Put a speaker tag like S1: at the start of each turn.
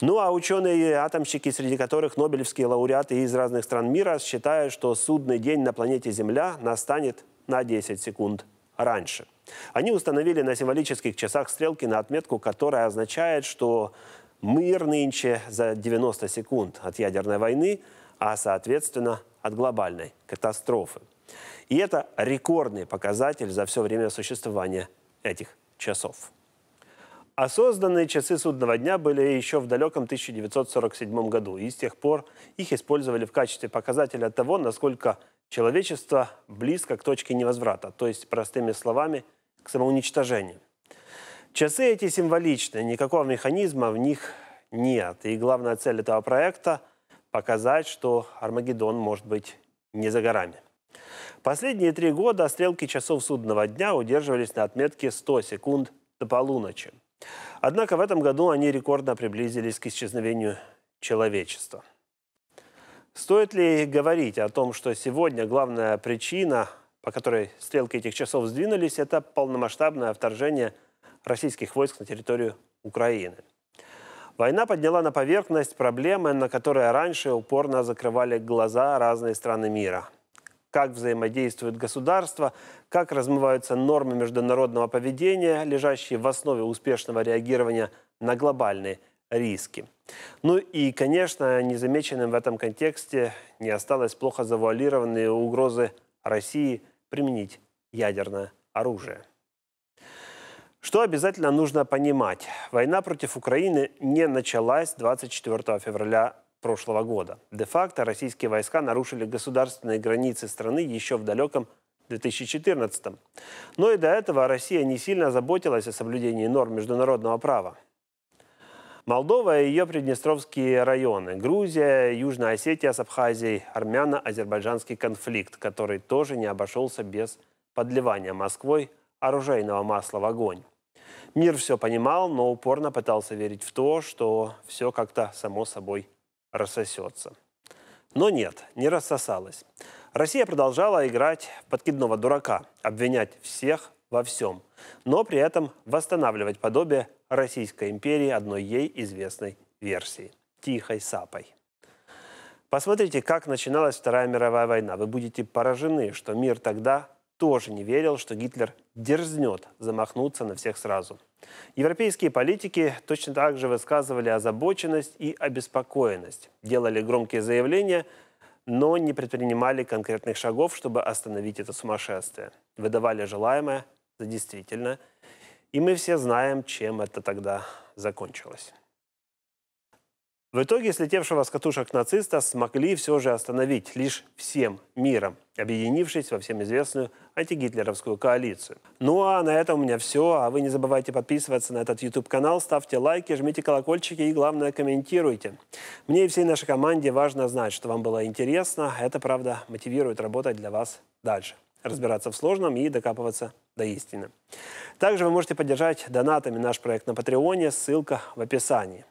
S1: Ну а ученые-атомщики, среди которых нобелевские лауреаты из разных стран мира, считают, что судный день на планете Земля настанет на 10 секунд раньше. Они установили на символических часах стрелки на отметку, которая означает, что мир нынче за 90 секунд от ядерной войны, а соответственно от глобальной катастрофы. И это рекордный показатель за все время существования этих часов. А созданы часы судного дня были еще в далеком 1947 году, и с тех пор их использовали в качестве показателя того, насколько человечество близко к точке невозврата, то есть, простыми словами, к самоуничтожению. Часы эти символичны, никакого механизма в них нет. И главная цель этого проекта – показать, что Армагеддон может быть не за горами. Последние три года стрелки часов судного дня удерживались на отметке 100 секунд до полуночи. Однако в этом году они рекордно приблизились к исчезновению человечества. Стоит ли говорить о том, что сегодня главная причина, по которой стрелки этих часов сдвинулись, это полномасштабное вторжение российских войск на территорию Украины? Война подняла на поверхность проблемы, на которые раньше упорно закрывали глаза разные страны мира – как взаимодействуют государства, как размываются нормы международного поведения, лежащие в основе успешного реагирования на глобальные риски. Ну и, конечно, незамеченным в этом контексте не осталось плохо завуалированные угрозы России применить ядерное оружие. Что обязательно нужно понимать? Война против Украины не началась 24 февраля прошлого года. Де-факто российские войска нарушили государственные границы страны еще в далеком 2014 -м. Но и до этого Россия не сильно заботилась о соблюдении норм международного права. Молдова и ее приднестровские районы, Грузия, Южная Осетия с Абхазией, армяно-азербайджанский конфликт, который тоже не обошелся без подливания Москвой оружейного масла в огонь. Мир все понимал, но упорно пытался верить в то, что все как-то само собой рассосется. Но нет, не рассосалась. Россия продолжала играть подкидного дурака, обвинять всех во всем, но при этом восстанавливать подобие Российской империи одной ей известной версии – тихой сапой. Посмотрите, как начиналась Вторая мировая война. Вы будете поражены, что мир тогда тоже не верил, что Гитлер дерзнет замахнуться на всех сразу. Европейские политики точно так же высказывали озабоченность и обеспокоенность, делали громкие заявления, но не предпринимали конкретных шагов, чтобы остановить это сумасшествие. Выдавали желаемое за действительно. И мы все знаем, чем это тогда закончилось. В итоге слетевшего с катушек нациста смогли все же остановить лишь всем миром, объединившись во всем известную антигитлеровскую коалицию. Ну а на этом у меня все. А вы не забывайте подписываться на этот YouTube-канал, ставьте лайки, жмите колокольчики и, главное, комментируйте. Мне и всей нашей команде важно знать, что вам было интересно. Это, правда, мотивирует работать для вас дальше разбираться в сложном и докапываться до истины. Также вы можете поддержать донатами наш проект на Патреоне, ссылка в описании.